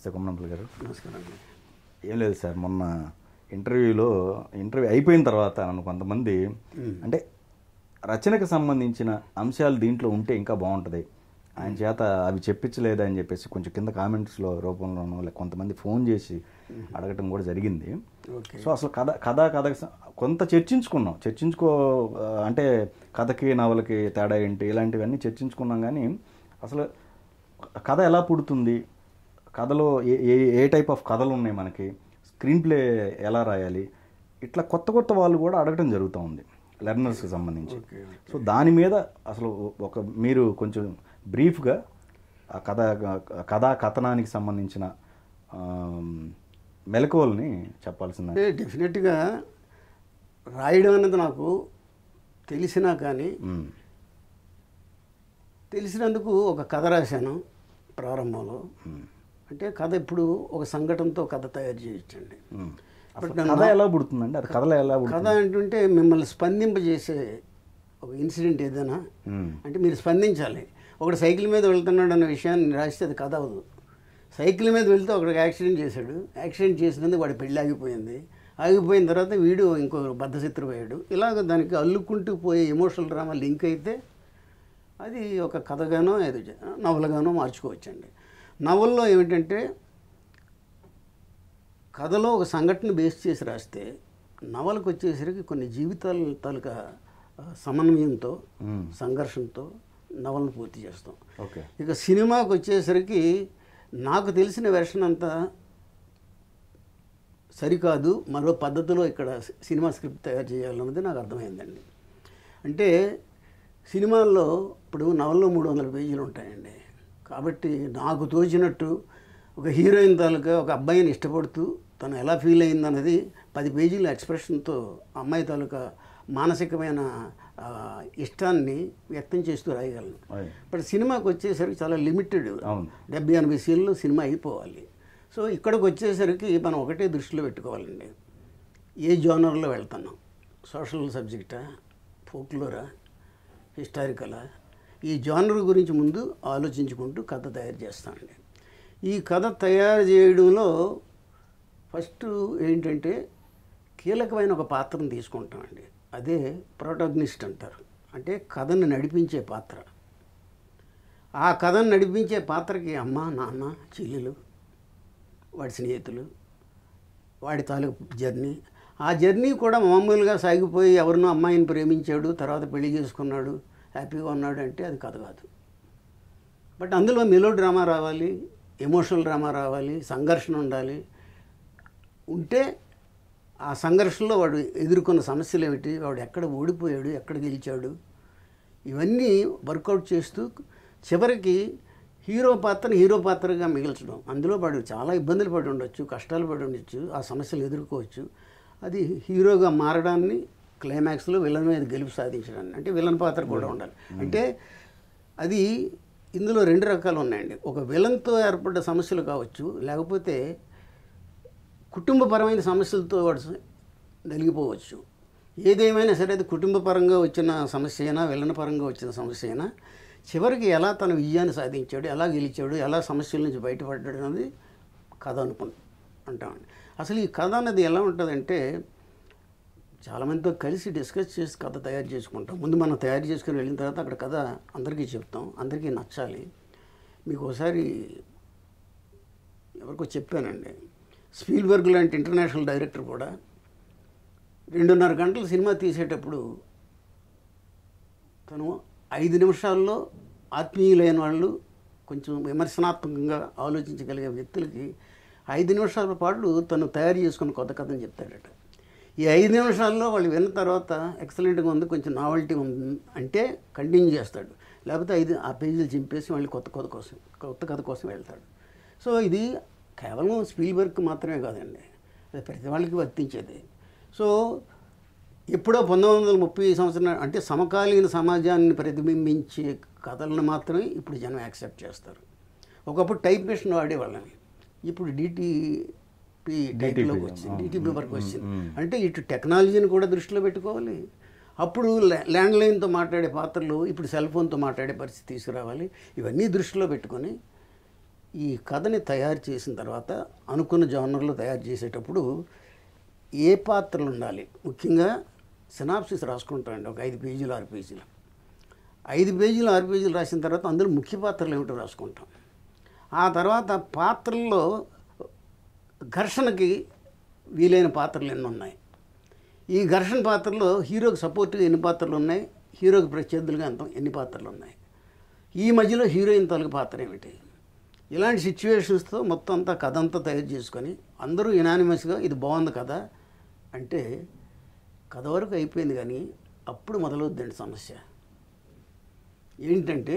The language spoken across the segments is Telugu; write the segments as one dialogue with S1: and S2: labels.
S1: నమస్తే కొమ్మనంపల్ గారు నమస్కారం ఏం లేదు సార్ మొన్న ఇంటర్వ్యూలో ఇంటర్వ్యూ అయిపోయిన తర్వాత నన్ను కొంతమంది అంటే రచనకు సంబంధించిన అంశాలు దీంట్లో ఉంటే ఇంకా బాగుంటుంది ఆయన చేత అవి చెప్పించలేదు అని చెప్పేసి కొంచెం కింద కామెంట్స్లో రూపంలోనో లేక కొంతమంది ఫోన్ చేసి అడగటం కూడా జరిగింది సో అసలు కథ కథ కథకి కొంత చర్చించుకున్నాం చర్చించుకో అంటే కథకి నవలకి తేడా ఏంటి ఇలాంటివన్నీ చర్చించుకున్నాం కానీ అసలు కథ ఎలా పుడుతుంది కథలో ఏ ఏ టైప్ ఆఫ్ కథలు ఉన్నాయి మనకి స్క్రీన్ ప్లే ఎలా రాయాలి ఇట్లా కొత్త కొత్త వాళ్ళు కూడా అడగటం జరుగుతూ ఉంది లెర్నర్స్కి సంబంధించి సో దాని మీద అసలు ఒక మీరు కొంచెం బ్రీఫ్గా ఆ కథ కథా కథనానికి సంబంధించిన మెలకువల్ని అంటే
S2: డెఫినెట్గా రాయడం అనేది నాకు తెలిసినా కానీ తెలిసినందుకు ఒక కథ రాశాను ప్రారంభంలో అంటే కథ ఇప్పుడు ఒక సంఘటనతో కథ తయారు చేయొచ్చండి కథ ఎలా
S1: పుడుతుందండి అది కథలో ఎలా కథ
S2: ఏంటంటే మిమ్మల్ని స్పందింపజేసే ఒక ఇన్సిడెంట్ ఏదైనా అంటే మీరు స్పందించాలి ఒకడు సైకిల్ మీద వెళ్తున్నాడు అన్న విషయాన్ని రాస్తే అది కథ అవదు సైకిల్ మీద వెళ్తే ఒకడు యాక్సిడెంట్ చేశాడు యాక్సిడెంట్ చేసినందుకు వాడి పెళ్ళి ఆగిపోయింది ఆగిపోయిన తర్వాత వీడు ఇంకో బద్ధశత్రు పోయాడు ఇలాగ దానికి అల్లుకుంటూ పోయే ఎమోషనల్ డ్రామా లింక్ అయితే అది ఒక కథగానో ఏదో నవలగానో మార్చుకోవచ్చండి నవల్లో ఏమిటంటే కథలో ఒక సంఘటన బేస్ చేసి రాస్తే నవలకు వచ్చేసరికి కొన్ని జీవితాల తాలూకా సమన్వయంతో సంఘర్షణతో నవలను పూర్తి చేస్తాం ఇక సినిమాకు వచ్చేసరికి నాకు తెలిసిన వెర్షన్ అంతా సరికాదు మరో పద్ధతిలో ఇక్కడ సినిమా స్క్రిప్ట్ తయారు చేయాలన్నది నాకు అర్థమైందండి అంటే సినిమాల్లో ఇప్పుడు నవల్లో మూడు వందల పేజీలు ఉంటాయండి కాబట్టి నాకు తోచినట్టు ఒక హీరోయిన్ తాలూకా ఒక అబ్బాయిని ఇష్టపడుతూ తను ఎలా ఫీల్ అయింది అన్నది పది పేజీల ఎక్స్ప్రెషన్తో అమ్మాయి తాలూకా మానసికమైన ఇష్టాన్ని వ్యక్తం చేస్తూ రాయగలను బట్ సినిమాకి వచ్చేసరికి చాలా లిమిటెడ్ డెబ్బై ఎనభై సీన్లు సినిమా అయిపోవాలి సో ఇక్కడికి వచ్చేసరికి మనం ఒకటే దృష్టిలో పెట్టుకోవాలండి ఏ జోనర్లో వెళ్తున్నాం సోషల్ సబ్జెక్టా ఫోక్లోరా హిస్టారికలా ఈ జానర్ గురించి ముందు ఆలోచించుకుంటూ కథ తయారు చేస్తాను నేను ఈ కథ తయారు చేయడంలో ఫస్ట్ ఏంటంటే కీలకమైన ఒక పాత్రను తీసుకుంటామండి అదే ప్రొటాగ్నిస్ట్ అంటారు అంటే కథను నడిపించే పాత్ర ఆ కథను నడిపించే పాత్రకి అమ్మ నాన్న చెల్లెలు వాడి స్నేహితులు వాడి తాలూకు జర్నీ ఆ జర్నీ కూడా మామూలుగా సాగిపోయి ఎవరినో అమ్మాయిని ప్రేమించాడు తర్వాత పెళ్లి చేసుకున్నాడు హ్యాపీగా ఉన్నాడంటే అది కథ కాదు బట్ అందులో మెలో డ్రామా రావాలి ఎమోషనల్ డ్రామా రావాలి సంఘర్షణ ఉండాలి ఉంటే ఆ సంఘర్షణలో వాడు ఎదుర్కొన్న సమస్యలు ఏమిటి వాడు ఎక్కడ ఓడిపోయాడు ఎక్కడ గెలిచాడు ఇవన్నీ వర్కౌట్ చేస్తూ చివరికి హీరో పాత్రను హీరో పాత్రగా మిగిల్చడం అందులో వాడు చాలా ఇబ్బందులు పడి ఉండొచ్చు కష్టాలు పడి ఉండొచ్చు ఆ సమస్యలు ఎదుర్కోవచ్చు అది హీరోగా మారడాన్ని క్లైమాక్స్లో విలన్ మీద గెలుపు సాధించడానికి అంటే విలన్ పాత్ర కూడా hmm. ఉండాలి hmm. అంటే అది ఇందులో రెండు రకాలు ఉన్నాయండి ఒక విలన్తో ఏర్పడ్డ సమస్యలు కావచ్చు లేకపోతే కుటుంబపరమైన సమస్యలతో వాడు నలిగిపోవచ్చు ఏదేమైనా సరే అది కుటుంబపరంగా వచ్చిన సమస్య అయినా విలన పరంగా వచ్చిన సమస్య అయినా చివరికి ఎలా తన విజయాన్ని సాధించాడు ఎలా గెలిచాడు ఎలా సమస్యల నుంచి బయటపడ్డాడు అనేది కథ అనుకుంటు అంటామండి అసలు ఈ కథ అనేది ఎలా ఉంటుందంటే చాలామందితో కలిసి డిస్కస్ చేసి కథ తయారు చేసుకుంటాం ముందు మనం తయారు చేసుకుని వెళ్ళిన తర్వాత అక్కడ కథ అందరికీ చెప్తాం అందరికీ నచ్చాలి మీకు ఒకసారి ఎవరికో చెప్పానండి స్పీల్బర్గ్ లాంటి ఇంటర్నేషనల్ డైరెక్టర్ కూడా రెండున్నర గంటల సినిమా తీసేటప్పుడు తను ఐదు నిమిషాల్లో ఆత్మీయులైన వాళ్ళు కొంచెం విమర్శనాత్మకంగా ఆలోచించగలిగే వ్యక్తులకి ఐదు నిమిషాల పాటు తను తయారు చేసుకున్న కొత్త కథను చెప్తాడట ఈ ఐదు నిమిషాల్లో వాళ్ళు విన్న తర్వాత ఎక్సలెంట్గా ఉంది కొంచెం నావల్టీ ఉంది అంటే కంటిన్యూ చేస్తాడు లేకపోతే ఐదు ఆ పేజీలు చింపేసి వాళ్ళు కొత్త కథ కోసం కొత్త కథ కోసం వెళ్తాడు సో ఇది కేవలం స్పీల్ వర్క్ మాత్రమే కాదండి అది ప్రతి వాళ్ళకి వర్తించేది సో ఎప్పుడో పంతొమ్మిది వందల ముప్పై సంవత్సరం అంటే సమకాలీన సమాజాన్ని ప్రతిబింబించే కథలను మాత్రమే ఇప్పుడు జనం యాక్సెప్ట్ చేస్తారు ఒకప్పుడు టైప్ మిషన్ వాడేవాళ్ళని ఇప్పుడు డీటీ పీ టైటిల్లోకి వచ్చింది ఈటీపీ వరకు వచ్చింది అంటే ఇటు టెక్నాలజీని కూడా దృష్టిలో పెట్టుకోవాలి అప్పుడు ల్యాండ్ లైన్తో మాట్లాడే పాత్రలు ఇప్పుడు సెల్ ఫోన్తో మాట్లాడే పరిస్థితి తీసుకురావాలి ఇవన్నీ దృష్టిలో పెట్టుకొని ఈ కథని తయారు చేసిన తర్వాత అనుకున్న జానర్లో తయారు చేసేటప్పుడు ఏ పాత్రలు ఉండాలి ముఖ్యంగా సినాప్సిస్ రాసుకుంటామండి ఒక ఐదు పేజీలు ఆరు పేజీలు ఐదు పేజీలు ఆరు పేజీలు రాసిన తర్వాత అందులో ముఖ్య పాత్రలు ఏమిటో రాసుకుంటాం ఆ తర్వాత పాత్రల్లో ఘర్షణకి వీలైన పాత్రలు ఎన్ని ఉన్నాయి ఈ ఘర్షణ పాత్రలో హీరోకి సపోర్ట్గా ఎన్ని పాత్రలు ఉన్నాయి హీరోకి ప్రత్యర్థులుగా అంత ఎన్ని పాత్రలు ఉన్నాయి ఈ మధ్యలో హీరోయిన్ తాలూకు పాత్ర ఏమిటి ఇలాంటి సిచ్యువేషన్స్తో మొత్తం అంతా కథ అంతా తయారు చేసుకొని అందరూ యునానిమస్గా ఇది బాగుంది కథ అంటే కథ వరకు అయిపోయింది కానీ అప్పుడు మొదలవుద్దండి సమస్య ఏంటంటే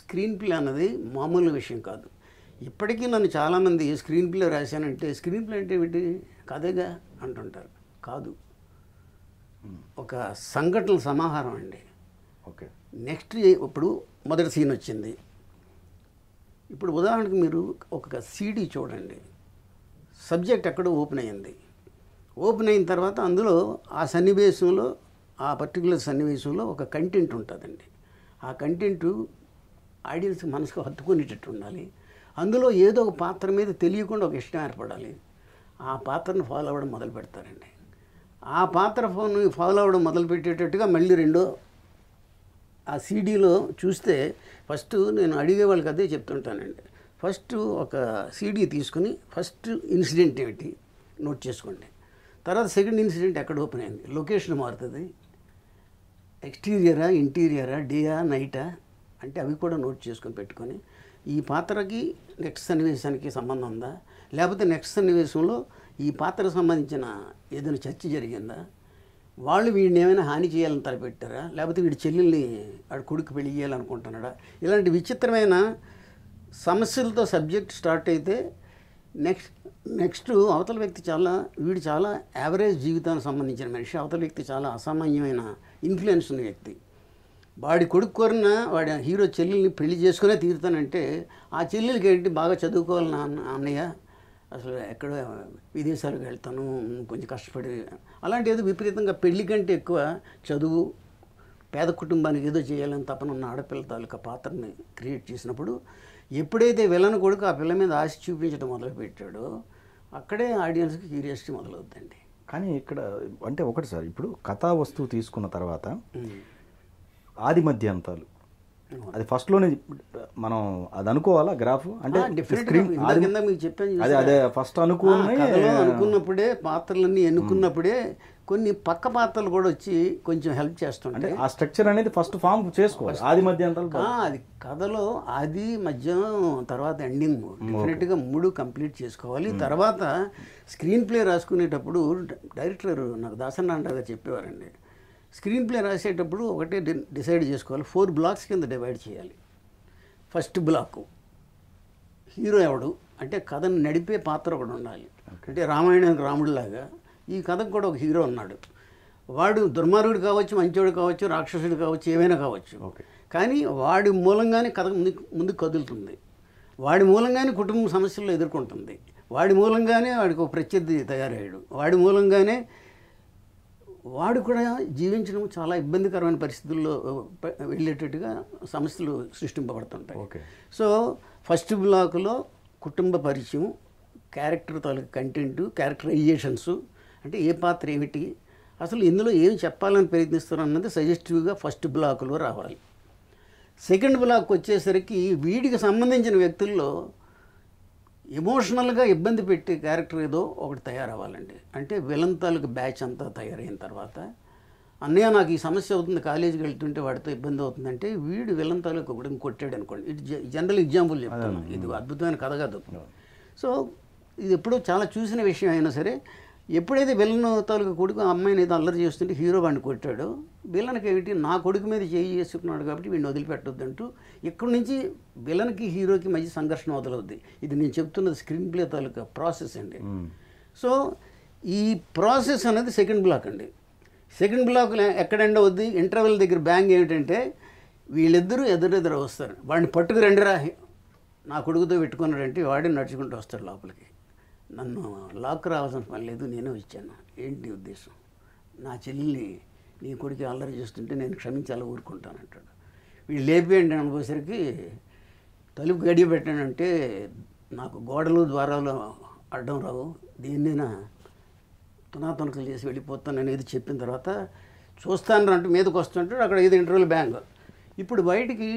S2: స్క్రీన్ ప్లే అన్నది మామూలు విషయం కాదు ఇప్పటికీ నన్ను చాలామంది స్క్రీన్ ప్లే రాశానంటే స్క్రీన్ ప్లే అంటే ఏమిటి కథగా అంటుంటారు కాదు ఒక సంఘటనల సమాహారం అండి ఓకే నెక్స్ట్ ఇప్పుడు మొదటి సీన్ వచ్చింది ఇప్పుడు ఉదాహరణకు మీరు ఒక సీడీ చూడండి సబ్జెక్ట్ ఎక్కడో ఓపెన్ అయ్యింది ఓపెన్ అయిన తర్వాత అందులో ఆ సన్నివేశంలో ఆ పర్టికులర్ సన్నివేశంలో ఒక కంటెంట్ ఉంటుందండి ఆ కంటెంట్ ఆడియన్స్ మనసుకు హత్తుకునేటట్టు ఉండాలి అందులో ఏదో ఒక పాత్ర మీద తెలియకుండా ఒక ఇష్టం ఏర్పడాలి ఆ పాత్రను ఫాలో అవ్వడం మొదలు పెడతారండి ఆ పాత్ర ఫోన్ ఫాలో అవ్వడం మొదలు పెట్టేటట్టుగా మళ్ళీ రెండో ఆ సీడీలో చూస్తే ఫస్ట్ నేను అడిగే వాళ్ళకి అదే చెప్తుంటానండి ఫస్ట్ ఒక సీడీ తీసుకుని ఫస్ట్ ఇన్సిడెంట్ ఏమిటి నోట్ చేసుకోండి తర్వాత సెకండ్ ఇన్సిడెంట్ ఎక్కడ ఓపెన్ అయింది లొకేషన్ మారుతుంది ఎక్స్టీరియరా ఇంటీరియరా డేయా నైటా అంటే అవి కూడా నోట్ చేసుకొని పెట్టుకొని ఈ పాత్రకి నెక్స్ట్ సన్నివేశానికి సంబంధం ఉందా లేకపోతే నెక్స్ట్ సన్నివేశంలో ఈ పాత్రకు సంబంధించిన ఏదైనా చర్చ జరిగిందా వాళ్ళు వీడిని ఏమైనా హాని చేయాలని తలపెట్టారా లేకపోతే వీడి చెల్లెల్ని వాడు కొడుకు పెళ్లి చేయాలనుకుంటున్నాడా ఇలాంటి విచిత్రమైన సమస్యలతో సబ్జెక్ట్ స్టార్ట్ అయితే నెక్స్ట్ నెక్స్ట్ అవతల వ్యక్తి చాలా వీడు చాలా యావరేజ్ జీవితానికి సంబంధించిన మనిషి అవతల వ్యక్తి చాలా అసామాన్యమైన ఇన్ఫ్లుయెన్స్ ఉన్న వ్యక్తి వాడి కొడుకు కోరిన వాడి హీరో చెల్లెల్ని పెళ్లి చేసుకునే తీరుతానంటే ఆ చెల్లెలకి ఏంటి బాగా చదువుకోవాలి నాన్న అన్నయ్య అసలు ఎక్కడో విదేశాలకు వెళ్తాను కొంచెం కష్టపడి అలాంటి ఏదో విపరీతంగా పెళ్లి కంటే ఎక్కువ చదువు పేద కుటుంబానికి ఏదో చేయాలని ఉన్న ఆడపిల్ల తాలూకా పాత్రని క్రియేట్ చేసినప్పుడు ఎప్పుడైతే విలన కొడుకు ఆ పిల్ల మీద ఆశ చూపించడం మొదలుపెట్టాడో అక్కడే ఆడియన్స్కి క్యూరియాసిటీ మొదలవుద్దండి
S1: కానీ ఇక్కడ అంటే ఒకటి సార్ ఇప్పుడు కథా వస్తువు తీసుకున్న తర్వాత ఆది అంతాలు అది ఫస్ట్లోనే మనం అది అనుకోవాలా గ్రాఫ్ అంటే కింద
S2: చెప్పాను అదే అదే
S1: ఫస్ట్ అనుకున్నప్పుడే
S2: పాత్రలన్నీ ఎన్నుకున్నప్పుడే కొన్ని పక్క పాత్రలు కూడా వచ్చి కొంచెం హెల్ప్ చేస్తుంటాయి
S1: ఆ స్ట్రక్చర్ అనేది ఫస్ట్ ఫామ్ చేసుకోవాలి ఆది మధ్య
S2: అది కథలో ఆది మధ్యం తర్వాత ఎండింగ్ డెఫినెట్గా మూడు కంప్లీట్ చేసుకోవాలి hmm. తర్వాత స్క్రీన్ ప్లే రాసుకునేటప్పుడు డైరెక్టర్ నాకు దాసనారాయణ గారు చెప్పేవారండి స్క్రీన్ ప్లే రాసేటప్పుడు ఒకటే డిసైడ్ చేసుకోవాలి ఫోర్ బ్లాక్స్ కింద డివైడ్ చేయాలి ఫస్ట్ బ్లాక్ హీరో ఎవడు అంటే కథను నడిపే పాత్ర ఒకడు ఉండాలి అంటే రామాయణానికి రాముడిలాగా ఈ కథకు కూడా ఒక హీరో ఉన్నాడు వాడు దుర్మార్గుడు కావచ్చు మంచివాడు కావచ్చు రాక్షసుడు కావచ్చు ఏమైనా కావచ్చు కానీ వాడి మూలంగానే కథ ముందు ముందుకు కదులుతుంది వాడి మూలంగానే కుటుంబ సమస్యలు ఎదుర్కొంటుంది వాడి మూలంగానే వాడికి ఒక ప్రత్యర్థి తయారయ్యాడు వాడి మూలంగానే వాడు కూడా జీవించడం చాలా ఇబ్బందికరమైన పరిస్థితుల్లో వెళ్ళేటట్టుగా సమస్యలు సృష్టింపబడుతుంటాయి సో ఫస్ట్ బ్లాక్లో కుటుంబ పరిచయం క్యారెక్టర్ తాలూకు కంటెంట్ క్యారెక్టరైజేషన్స్ అంటే ఏ పాత్ర ఏమిటి అసలు ఇందులో ఏం చెప్పాలని ప్రయత్నిస్తున్నాం అన్నది సజెస్టివ్గా ఫస్ట్ బ్లాక్లో రావాలి సెకండ్ బ్లాక్ వచ్చేసరికి వీడికి సంబంధించిన వ్యక్తుల్లో ఎమోషనల్గా ఇబ్బంది పెట్టి క్యారెక్టర్ ఏదో ఒకటి తయారవ్వాలండి అంటే విలన్ బ్యాచ్ అంతా తయారైన తర్వాత అన్నయ్య నాకు ఈ సమస్య అవుతుంది కాలేజీకి వెళ్తుంటే వాడితో ఇబ్బంది అవుతుందంటే వీడు విలన్ తాలూకు ఒకటి కొట్టాడు అనుకోండి ఇది జనరల్ ఎగ్జాంపుల్ చెప్తాను ఇది అద్భుతమైన కథ కాదు సో ఇది ఎప్పుడో చాలా చూసిన విషయం అయినా సరే ఎప్పుడైతే విలన్ తాలూకు కొడుకు ఆ అమ్మాయిని ఏదో అల్లరి చేస్తుంటే హీరో వాడిని కొట్టాడు విలన్కి ఏమిటి నా కొడుకు మీద చేయి చేసుకున్నాడు కాబట్టి వీడిని వదిలిపెట్టొద్దంటూ ఇక్కడి నుంచి విలన్కి హీరోకి మధ్య సంఘర్షణ వదలవుద్ది ఇది నేను చెప్తున్నది స్క్రీన్ ప్లే తాలూకా ప్రాసెస్ అండి సో ఈ ప్రాసెస్ అనేది సెకండ్ బ్లాక్ అండి సెకండ్ బ్లాక్ ఎక్కడెండ వద్ది ఇంటర్వెల్ దగ్గర బ్యాంగ్ ఏమిటంటే వీళ్ళిద్దరూ ఎదురెదురు వస్తారు వాడిని పట్టుకు రండిరా నా కొడుకుతో పెట్టుకున్నాడంటే వాడిని నడుచుకుంటూ వస్తాడు లోపలికి నన్ను లాక్ రావాల్సిన పని లేదు నేనే ఇచ్చాను ఏంటి ఉద్దేశం నా చెల్లిని నీ కొడుకు అల్లరి చేస్తుంటే నేను క్షమించాలి ఊరుకుంటాను అంటాడు వీళ్ళు లేపేయండి అనుకోసరికి తలుపు గడి పెట్టానంటే నాకు గోడలు ద్వారాలు అడ్డం రావు దేన్నైనా తునాతునకలు చేసి వెళ్ళిపోతాను అనేది చెప్పిన తర్వాత చూస్తాను అంటూ మీదకి వస్తుంటాడు అక్కడ ఇది ఇంటర్వ్యూలు బ్యాంక్ ఇప్పుడు బయటికి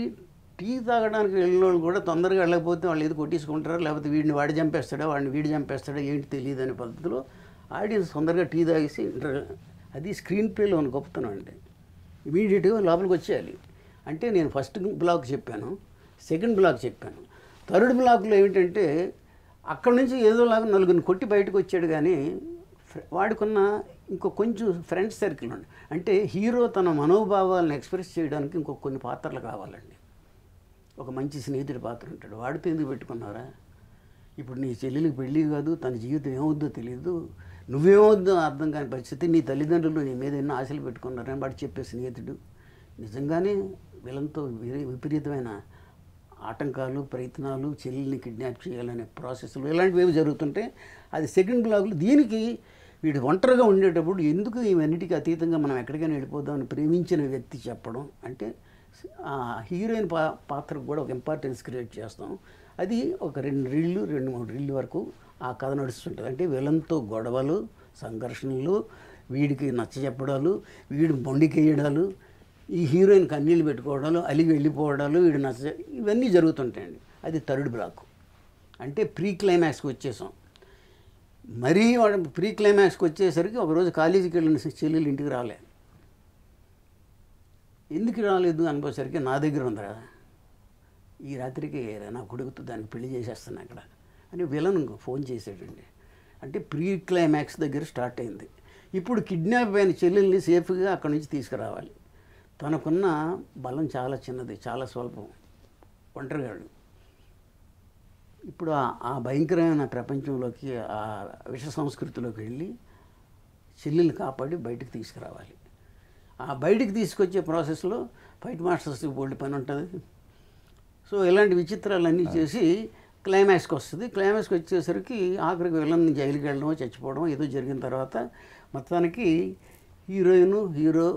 S2: టీ తాగడానికి వెళ్ళిన వాళ్ళు కూడా తొందరగా వెళ్ళకపోతే వాళ్ళు ఏదో కొట్టించుకుంటారా లేకపోతే వీడిని వాడి చంపేస్తాడా వాడిని వీడి చంపేస్తాడా ఏంటి తెలియదు అనే పద్ధతిలో ఆడియన్స్ తొందరగా టీ తాగేసి అది స్క్రీన్ ప్లేలో ఉన్న గొప్పతనం అండి ఇమీడియట్గా లోపలికి వచ్చేయాలి అంటే నేను ఫస్ట్ బ్లాక్ చెప్పాను సెకండ్ బ్లాక్ చెప్పాను థర్డ్ బ్లాక్లో ఏమిటంటే అక్కడి నుంచి ఏదోలాగా నలుగురిని కొట్టి బయటకు వచ్చాడు కానీ వాడుకున్న ఇంకో కొంచెం ఫ్రెండ్ సర్కిల్ ఉండి అంటే హీరో తన మనోభావాలను ఎక్స్ప్రెస్ చేయడానికి ఇంకో కొన్ని పాత్రలు కావాలండి ఒక మంచి స్నేహితుడి పాత్ర ఉంటాడు వాడితో ఎందుకు పెట్టుకున్నారా ఇప్పుడు నీ చెల్లెలకు పెళ్ళి కాదు తన జీవితం ఏమవుద్దో తెలియదు నువ్వేమవుద్దో అర్థం కాని పరిస్థితి నీ తల్లిదండ్రులు నీ మీద ఎన్నో ఆశలు పెట్టుకున్నారని వాడు చెప్పే స్నేహితుడు నిజంగానే వీళ్ళంతో విపరీతమైన ఆటంకాలు ప్రయత్నాలు చెల్లెల్ని కిడ్నాప్ చేయాలనే ప్రాసెస్లు ఇలాంటివి జరుగుతుంటే అది సెకండ్ బ్లాగులు దీనికి వీడు ఒంటరిగా ఉండేటప్పుడు ఎందుకు ఇవన్నిటికీ అతీతంగా మనం ఎక్కడికైనా వెళ్ళిపోదామని ప్రేమించిన వ్యక్తి చెప్పడం అంటే హీరోయిన్ పా పాత్రకు కూడా ఒక ఇంపార్టెన్స్ క్రియేట్ చేస్తాం అది ఒక రెండు రీళ్ళు రెండు మూడు రీళ్ళు వరకు ఆ కథ నడుస్తుంటుంది అంటే విలన్తో గొడవలు సంఘర్షణలు వీడికి నచ్చ చెప్పడాలు వీడు మొండికేయడాలు ఈ హీరోయిన్ కన్నీళ్ళు పెట్టుకోవడాలు అలిగి వెళ్ళిపోవడాలు వీడు నచ్చ ఇవన్నీ జరుగుతుంటాయండి అది థర్డ్ బ్లాక్ అంటే ప్రీ క్లైమాక్స్కి వచ్చేసాం మరీ వాడు ప్రీ క్లైమాక్స్కి వచ్చేసరికి ఒకరోజు కాలేజీకి వెళ్ళిన చెల్లెలు ఇంటికి రాలేదు ఎందుకు రాలేదు అనుకోసరికి నా దగ్గర ఉందిరా ఈ రాత్రికి నా కొడుకుతో దాన్ని పెళ్లి చేసేస్తాను అక్కడ అని విలన్ ఫోన్ చేసేటండి అంటే ప్రీ క్లైమాక్స్ దగ్గర స్టార్ట్ అయింది ఇప్పుడు కిడ్నాప్ అయిన చెల్లెల్ని సేఫ్గా అక్కడి నుంచి తీసుకురావాలి తనకున్న బలం చాలా చిన్నది చాలా స్వల్పం ఒంటరిగాడు ఇప్పుడు ఆ భయంకరమైన ప్రపంచంలోకి ఆ విష సంస్కృతిలోకి వెళ్ళి చెల్లెల్ని కాపాడి బయటకు తీసుకురావాలి ఆ బయటికి తీసుకొచ్చే ప్రాసెస్లో ఫైట్ మాస్టర్స్ బోల్డ్ పని ఉంటుంది సో ఇలాంటి విచిత్రాలన్నీ చేసి క్లైమాక్స్కి వస్తుంది క్లైమాక్స్కి వచ్చేసరికి ఆఖరికి వెళ్ళని జైలుకి వెళ్ళడం చచ్చిపోవడం ఏదో జరిగిన తర్వాత మొత్తానికి హీరోయిన్ హీరో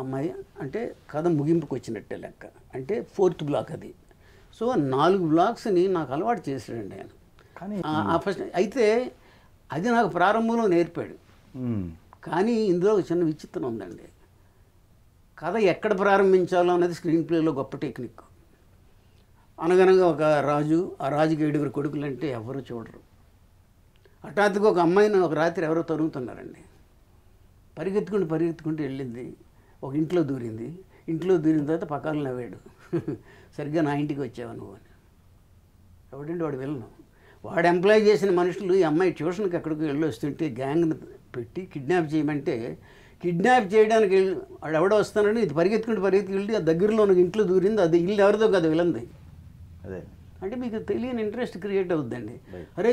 S2: అమ్మాయి అంటే కథ ముగింపుకి వచ్చినట్టే లెక్క అంటే ఫోర్త్ బ్లాక్ అది సో నాలుగు బ్లాక్స్ని నాకు అలవాటు చేసాడండి ఆయన ఆ ఫస్ట్ అయితే అది నాకు ప్రారంభంలో నేర్పాడు కానీ ఇందులో ఒక చిన్న విచిత్రం ఉందండి కథ ఎక్కడ ప్రారంభించాలో అనేది స్క్రీన్ ప్లేలో గొప్ప టెక్నిక్ అనగనగా ఒక రాజు ఆ రాజుకి ఏడుగురు కొడుకులు అంటే ఎవరు చూడరు హఠాత్తుగా ఒక అమ్మాయిని ఒక రాత్రి ఎవరో తరుగుతున్నారండి పరిగెత్తుకుంటూ పరిగెత్తుకుంటూ వెళ్ళింది ఒక ఇంట్లో దూరింది ఇంట్లో దూరిన తర్వాత పక్కన నవ్వాడు సరిగ్గా నా ఇంటికి వచ్చావు నువ్వు అని ఎవడండి వాడు వెళ్ళను వాడు ఎంప్లాయ్ చేసిన మనుషులు ఈ అమ్మాయి ట్యూషన్కి ఎక్కడికి వెళ్ళి వస్తుంటే గ్యాంగ్ పెట్టి కిడ్నాప్ చేయమంటే కిడ్నాప్ చేయడానికి వాడు ఎవడో వస్తానని ఇది పరిగెత్తుకుంటూ పరిగెత్తుకెళ్ళి ఆ దగ్గరలో ఉన్న ఇంట్లో దూరింది అది ఇల్లు ఎవరిదో కదా వీళ్ళంది అదే అంటే మీకు తెలియని ఇంట్రెస్ట్ క్రియేట్ అవుద్దండి అరే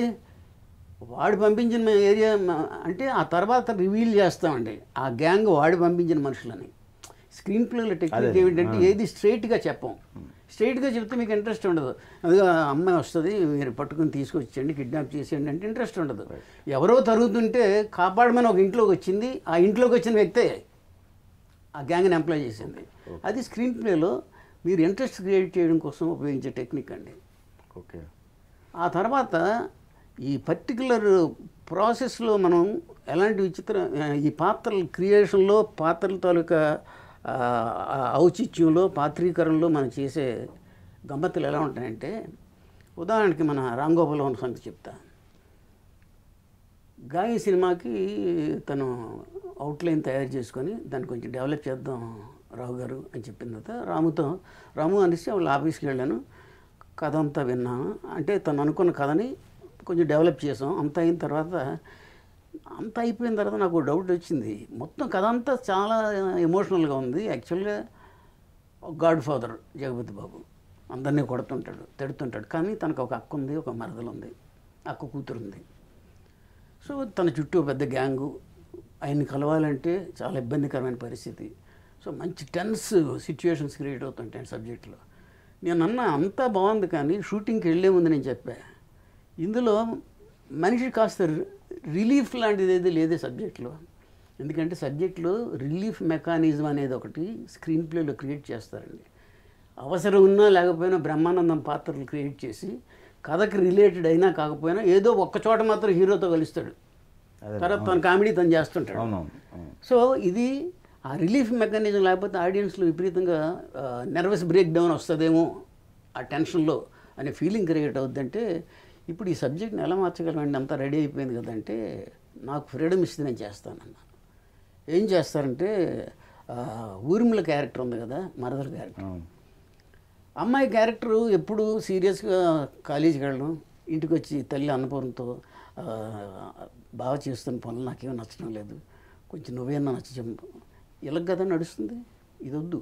S2: వాడు పంపించిన ఏరియా అంటే ఆ తర్వాత రివీల్ చేస్తామండి ఆ గ్యాంగ్ వాడు పంపించిన మనుషులని స్క్రీన్ ప్లేల టెక్నిక్ ఏమిటంటే ఏది స్ట్రైట్గా చెప్పం hmm. స్ట్రైట్గా చెప్తే మీకు ఇంట్రెస్ట్ ఉండదు అదిగా అమ్మాయి వస్తుంది మీరు పట్టుకుని తీసుకొచ్చేయండి కిడ్నాప్ చేసేయండి అంటే ఇంట్రెస్ట్ ఉండదు ఎవరో తరుగుతుంటే కాపాడమని ఒక ఇంట్లోకి వచ్చింది ఆ ఇంట్లోకి వచ్చిన వ్యక్తే ఆ గ్యాంగ్ని ఎంప్లాయ్ చేసింది అది స్క్రీన్ ప్లేలో మీరు ఇంట్రెస్ట్ క్రియేట్ చేయడం కోసం ఉపయోగించే టెక్నిక్ అండి ఓకే ఆ తర్వాత ఈ పర్టికులర్ ప్రాసెస్లో మనం ఎలాంటి విచిత్ర ఈ పాత్రల క్రియేషన్లో పాత్రల తాలూకా ఔచిత్యంలో పాత్రీకరణలో మనం చేసే గమ్మత్తులు ఎలా ఉంటాయంటే ఉదాహరణకి మన రాంగోపాల్ ఉన్న సంగతి చెప్తా గాయ సినిమాకి తను అవుట్లైన్ తయారు చేసుకొని దాన్ని కొంచెం డెవలప్ చేద్దాం రావు గారు అని చెప్పిన తర్వాత రాముతో రాము అనేసి వాళ్ళ ఆఫీస్కి వెళ్ళాను కథ అంతా విన్నాను అంటే తను అనుకున్న కథని కొంచెం డెవలప్ చేసాం అంతా అయిన తర్వాత అంత అయిపోయిన తర్వాత నాకు డౌట్ వచ్చింది మొత్తం కథ అంతా చాలా ఎమోషనల్గా ఉంది యాక్చువల్గా గాడ్ ఫాదర్ జగపతి బాబు అందరినీ కొడుతుంటాడు తిడుతుంటాడు కానీ తనకు ఒక అక్క ఉంది ఒక మరదలు ఉంది అక్క కూతురు ఉంది సో తన చుట్టూ పెద్ద గ్యాంగు ఆయన్ని కలవాలంటే చాలా ఇబ్బందికరమైన పరిస్థితి సో మంచి టెన్స్ సిచ్యువేషన్స్ క్రియేట్ అవుతుంటాయి సబ్జెక్టులో నేను అన్న అంతా బాగుంది కానీ షూటింగ్కి వెళ్ళే ముందు నేను చెప్పా ఇందులో మనిషి కాస్త రిలీఫ్ లాంటిది ఏది లేదే సబ్జెక్ట్లో ఎందుకంటే సబ్జెక్ట్లో రిలీఫ్ మెకానిజం అనేది ఒకటి స్క్రీన్ ప్లేలో క్రియేట్ చేస్తారండి అవసరం ఉన్నా లేకపోయినా బ్రహ్మానందం పాత్రలు క్రియేట్ చేసి కథకి రిలేటెడ్ అయినా కాకపోయినా ఏదో ఒక్క చోట మాత్రం హీరోతో కలుస్తాడు తర్వాత తన కామెడీ తను చేస్తుంటాడు సో ఇది ఆ రిలీఫ్ మెకానిజం లేకపోతే ఆడియన్స్లో విపరీతంగా నర్వస్ బ్రేక్ డౌన్ వస్తుందేమో ఆ టెన్షన్లో అనే ఫీలింగ్ క్రియేట్ అవుద్దంటే ఇప్పుడు ఈ సబ్జెక్ట్ని ఎలా మార్చగలమండి అంతా రెడీ అయిపోయింది కదంటే నాకు ఫ్రీడమ్ ఇస్తే నేను చేస్తానన్నాను ఏం చేస్తారంటే ఊర్మిళ క్యారెక్టర్ ఉంది కదా మరదల క్యారెక్టర్ అమ్మాయి క్యారెక్టర్ ఎప్పుడు సీరియస్గా కాలేజీకి వెళ్ళడం ఇంటికి వచ్చి తల్లి అన్నపూర్ణతో బాగా చేస్తున్న పనులు నాకేమీ నచ్చడం లేదు కొంచెం నువ్వేనా నచ్చ చెప్పు ఇలా కదా నడుస్తుంది ఇదొద్దు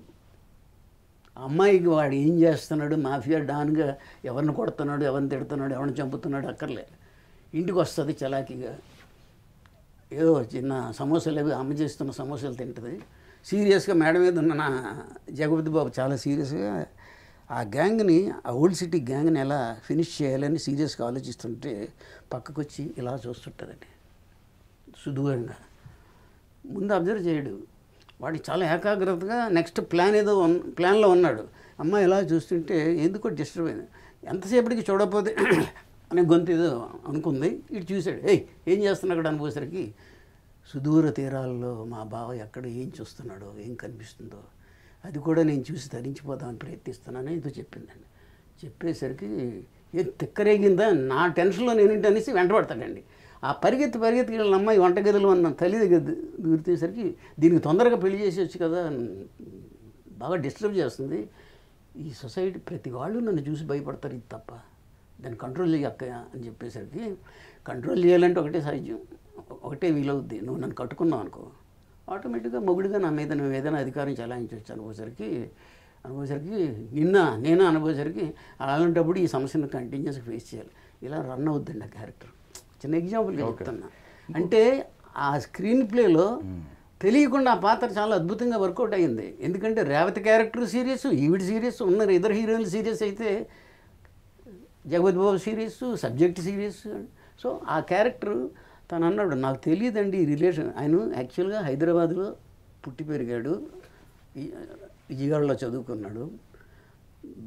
S2: అమ్మాయికి వాడు ఏం చేస్తున్నాడు మాఫియా డాన్గా ఎవరిని కొడుతున్నాడు ఎవరిని తిడుతున్నాడు ఎవరిని చంపుతున్నాడు అక్కర్లే ఇంటికి వస్తుంది చలాకీగా ఏదో చిన్న సమోసాలు అవి అమ్మ చేస్తున్న సమోసాలు తింటుంది సీరియస్గా మేడం మీద ఉన్న నా జగపతి బాబు చాలా సీరియస్గా ఆ గ్యాంగ్ని ఆ ఓల్డ్ సిటీ గ్యాంగ్ని ఎలా ఫినిష్ చేయాలని సీరియస్గా ఆలోచిస్తుంటే పక్కకు వచ్చి ఇలా చూస్తుంటుందండి సుదూరంగా ముందు అబ్జర్వ్ చేయడు వాడు చాలా ఏకాగ్రతగా నెక్స్ట్ ప్లాన్ ఏదో ప్లాన్లో ఉన్నాడు అమ్మ ఇలా చూస్తుంటే ఎందుకో డిస్టర్బ్ అయింది ఎంతసేపటికి చూడకపోతే అనే గొంతు ఏదో అనుకుంది ఇటు చూశాడు ఏయ్ ఏం చేస్తున్నా కూడా అనుకోసరికి సుదూర తీరాల్లో మా బావ ఎక్కడ ఏం చూస్తున్నాడో ఏం కనిపిస్తుందో అది కూడా నేను చూసి ధరించిపోదామని ప్రయత్నిస్తున్నానని ఏదో చెప్పిందండి చెప్పేసరికి ఏ తిక్కరేగిందా నా టెన్షన్లో నేను అనేసి వెంటబడతాడండి ఆ పరిగెత్తి పరిగెత్తి వెళ్ళిన అమ్మాయి వంటగదిలో ఉన్న తల్లి దగ్గర దూరితేసరికి దీనికి తొందరగా పెళ్లి చేసేవచ్చు కదా బాగా డిస్టర్బ్ చేస్తుంది ఈ సొసైటీ ప్రతి వాళ్ళు నన్ను చూసి భయపడతారు ఇది తప్ప దాన్ని కంట్రోల్ చేయక్క అని చెప్పేసరికి కంట్రోల్ చేయాలంటే ఒకటే సాధ్యం ఒకటే వీలవుద్ది నువ్వు నన్ను కట్టుకున్నావు అనుకో ఆటోమేటిక్గా మొగుడిగా నా మీద నువ్వు ఏదైనా అధికారం చెలాయించవచ్చు అనుకోసరికి అనుకోసరికి నిన్న నేను అనుకోసరికి అలాంటప్పుడు ఈ సమస్యను కంటిన్యూస్గా ఫేస్ చేయాలి ఇలా రన్ అవుద్దండి ఆ క్యారెక్టర్ చిన్న ఎగ్జాంపుల్గా చెప్తున్నా అంటే ఆ స్క్రీన్ ప్లేలో తెలియకుండా ఆ పాత్ర చాలా అద్భుతంగా వర్కౌట్ అయింది ఎందుకంటే రేవతి క్యారెక్టర్ సీరియస్ ఈవిడ సీరియస్ ఉన్న ఇద్దరు హీరోయిన్ సీరియస్ అయితే జగవద్ Babu serious subject serious so ఆ క్యారెక్టర్ తను అన్నాడు నాకు తెలియదండి ఈ రిలేషన్ ఆయన యాక్చువల్గా హైదరాబాద్లో పుట్టి పెరిగాడు విజయవాడలో చదువుకున్నాడు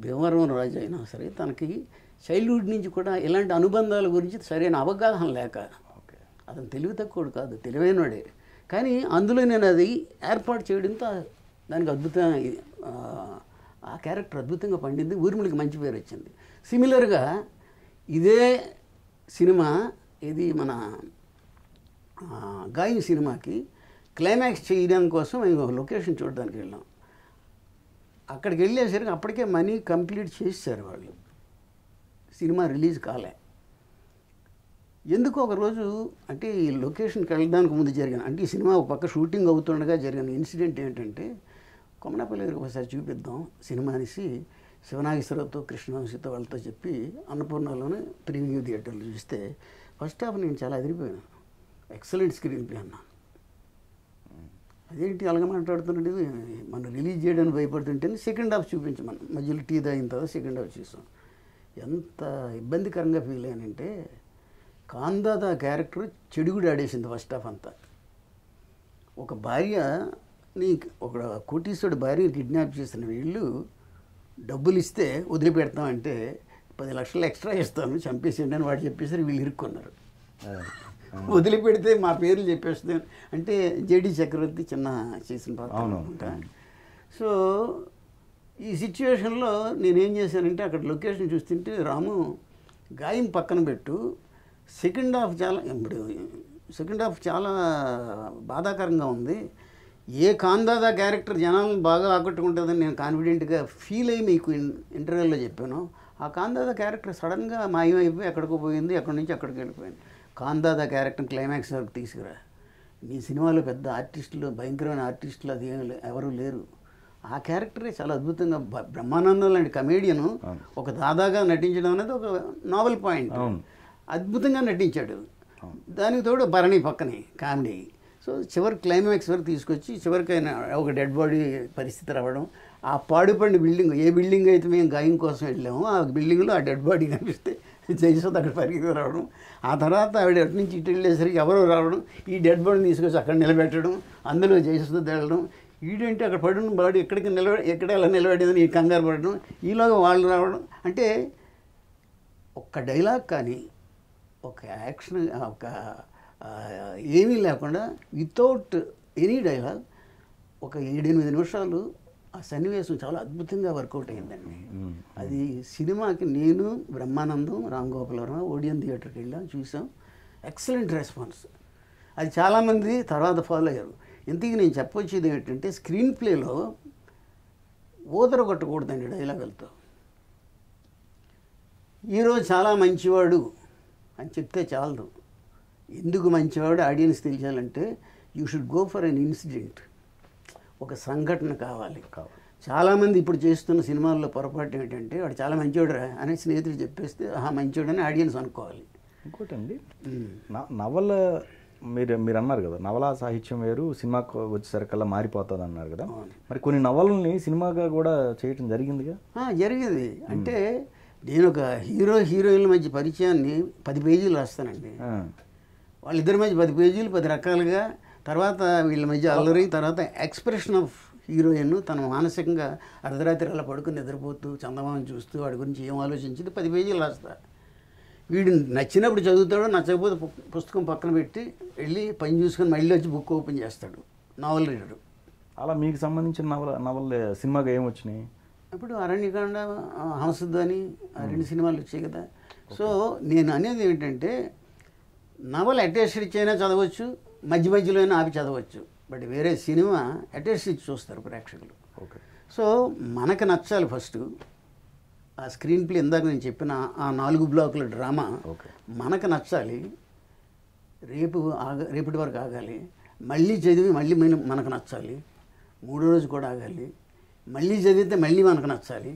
S2: భీమవరం రాజు అయినా సరే తనకి చైల్డ్హుడ్ నుంచి కూడా ఇలాంటి అనుబంధాల గురించి సరైన అవగాహన లేక అతను తెలివి తక్కువడు కాదు తెలివైనడే కానీ అందులో నేను అది ఏర్పాటు చేయడంతో దానికి అద్భుతం ఆ క్యారెక్టర్ అద్భుతంగా పండింది ఊర్మిళకి మంచి పేరు వచ్చింది సిమిలర్గా ఇదే సినిమా ఇది మన గాయం సినిమాకి క్లైమాక్స్ చేయడం కోసం మేము లొకేషన్ చూడడానికి వెళ్ళాం అక్కడికి వెళ్ళేసరికి అప్పటికే మనీ కంప్లీట్ చేసేసారు వాళ్ళు సినిమా రిలీజ్ కాలే ఎందుకు ఒకరోజు అంటే ఈ లొకేషన్కి వెళ్ళడానికి ముందు జరిగిన అంటే ఈ సినిమా ఒక పక్క షూటింగ్ అవుతుండగా జరిగిన ఇన్సిడెంట్ ఏంటంటే కొమనాపల్లి గారికి ఒకసారి చూపిద్దాం సినిమా అనేసి శివనాగేశ్వరరావుతో కృష్ణవంశీతో వాళ్ళతో చెప్పి అన్నపూర్ణలోనే ప్రీమియూ థియేటర్లు చూస్తే ఫస్ట్ హాఫ్ నేను చాలా అదిరిపోయాను ఎక్సలెంట్ స్క్రీన్ ప్లే అన్నా అదేంటి అలాగే మాట్లాడుతున్నాడు మనం రిలీజ్ చేయడానికి భయపడుతుంటే సెకండ్ హాఫ్ చూపించమని మధ్యలో టీ దాయిన తర్వాత సెకండ్ హాఫ్ చూసాం ఎంత ఇబ్బందికరంగా ఫీల్ అయ్యానంటే కాందాద క్యారెక్టర్ చెడుగుడు ఆడేసింది ఫస్ట్ ఆఫ్ అంతా ఒక భార్య నీ ఒక కోటీశ్వరుడు భార్యని కిడ్నాప్ చేసిన వీళ్ళు డబ్బులు ఇస్తే వదిలిపెడతామంటే పది లక్షలు ఎక్స్ట్రా ఇస్తాను చంపేసేయండి అని వాడు చెప్పేసి వీళ్ళు ఇరుక్కున్నారు వదిలిపెడితే మా పేర్లు చెప్పేస్తాను అంటే జేడి చక్రవర్తి చిన్న చేసిన పాత్ర సో ఈ సిచ్యువేషన్లో నేనేం చేశానంటే అక్కడ లొకేషన్ చూస్తుంటే రాము గాయం పక్కన పెట్టు సెకండ్ హాఫ్ చాలా ఇప్పుడు సెకండ్ హాఫ్ చాలా బాధాకరంగా ఉంది ఏ కాందాదా క్యారెక్టర్ జనాలను బాగా ఆకట్టుకుంటుందని నేను కాన్ఫిడెంట్గా ఫీల్ అయ్యి మీకు ఇంటర్వ్యూలో చెప్పాను ఆ కాందాదా క్యారెక్టర్ సడన్గా మాయమైపోయి ఎక్కడికి పోయింది ఎక్కడి నుంచి అక్కడికి వెళ్ళిపోయింది కాందాదా క్యారెక్టర్ క్లైమాక్స్ వరకు తీసుకురా నీ సినిమాలో పెద్ద ఆర్టిస్టులు భయంకరమైన ఆర్టిస్టులు అది ఎవరూ లేరు ఆ క్యారెక్టరే చాలా అద్భుతంగా బ్రహ్మానందం లాంటి కమేడియను ఒక దాదాగా నటించడం అనేది ఒక నావెల్ పాయింట్ అద్భుతంగా నటించాడు దానికి తోడు భరణి పక్కనే కామెడీ సో చివరి క్లైమాక్స్ వరకు తీసుకొచ్చి చివరికి ఆయన ఒక డెడ్ బాడీ పరిస్థితి రావడం ఆ పాడుపడిన బిల్డింగ్ ఏ బిల్డింగ్ అయితే మేము గాయం కోసం వెళ్ళాము ఆ బిల్డింగ్లో ఆ డెడ్ బాడీ కనిపిస్తే జయసోద్ అక్కడ పరిగెత్తి రావడం ఆ తర్వాత ఆవిడ అటు నుంచి ఇటు వెళ్ళేసరికి ఎవరో రావడం ఈ డెడ్ బాడీని తీసుకొచ్చి అక్కడ నిలబెట్టడం అందులో జయసుద్ వెళ్ళడం వీడేంటి అక్కడ పడిన వాడు ఎక్కడికి నిలబడి ఎక్కడ ఎలా నిలబడిందని ఈ కంగారు పడడం ఈలోగా వాళ్ళు రావడం అంటే ఒక్క డైలాగ్ కానీ ఒక యాక్షన్ ఒక ఏమీ లేకుండా వితౌట్ ఎనీ డైలాగ్ ఒక ఏడెనిమిది నిమిషాలు ఆ సన్నివేశం చాలా అద్భుతంగా వర్కౌట్ అయిందండి అది సినిమాకి నేను బ్రహ్మానందం రామ్ గోపాల్ ఓడియన్ థియేటర్కి వెళ్ళాం చూసాం ఎక్సలెంట్ రెస్పాన్స్ అది చాలామంది తర్వాత ఫాలో అయ్యారు ఇంతకీ నేను చెప్పొచ్చేది ఏంటంటే స్క్రీన్ ప్లేలో కొట్టకూడదండి డైలాగులతో ఈరోజు చాలా మంచివాడు అని చెప్తే చాలదు ఎందుకు మంచివాడు ఆడియన్స్ తెలియాలంటే you should go for an incident ఒక సంఘటన కావాలి చాలామంది ఇప్పుడు చేస్తున్న సినిమాల్లో పొరపాటు ఏంటంటే వాడు చాలా మంచివాడురా అనే స్నేహితుడు చెప్పేస్తే ఆ మంచివాడని ఆడియన్స్ అనుకోవాలి ఇంకోటండి
S1: నవల మీరు మీరు అన్నారు కదా నవలా సాహిత్యం వేరు సినిమాకు వచ్చేసరికల్లా మారిపోతుంది అన్నారు కదా మరి కొన్ని నవలని సినిమాగా
S2: కూడా చేయటం జరిగిందిగా జరిగింది అంటే నేను ఒక హీరో హీరోయిన్ల మధ్య పరిచయాన్ని పది పేజీలు రాస్తానండి వాళ్ళిద్దరి మధ్య పది పేజీలు పది రకాలుగా తర్వాత వీళ్ళ మధ్య అల్లరి తర్వాత ఎక్స్ప్రెషన్ ఆఫ్ హీరోయిన్ తన మానసికంగా అర్ధరాత్రి అలా పడుకుని నిద్రపోతూ చందమామని చూస్తూ వాడి గురించి ఏం ఆలోచించింది పది పేజీలు రాస్తా వీడు నచ్చినప్పుడు చదువుతాడు నచ్చకపోతే పుస్తకం పక్కన పెట్టి వెళ్ళి పని చూసుకొని మళ్ళీ వచ్చి బుక్ ఓపెన్ చేస్తాడు నవల్ రీడరు అలా మీకు సంబంధించిన నవల నవల్ సినిమాగా ఏమొచ్చినాయి అప్పుడు అరణ్యకాండ ఆ రెండు సినిమాలు వచ్చాయి కదా సో నేను అనేది ఏంటంటే నవల రిచ్ అయినా చదవచ్చు మధ్య మధ్యలో అయినా ఆపి చదవచ్చు బట్ వేరే సినిమా రిచ్ చూస్తారు ప్రేక్షకులు సో మనకు నచ్చాలి ఫస్ట్ ఆ స్క్రీన్ ప్లే ఇందాక నేను చెప్పిన ఆ నాలుగు బ్లాకుల డ్రామా మనకు నచ్చాలి రేపు ఆగ రేపటి వరకు ఆగాలి మళ్ళీ చదివి మళ్ళీ మనకు నచ్చాలి మూడో రోజు కూడా ఆగాలి మళ్ళీ చదివితే మళ్ళీ మనకు నచ్చాలి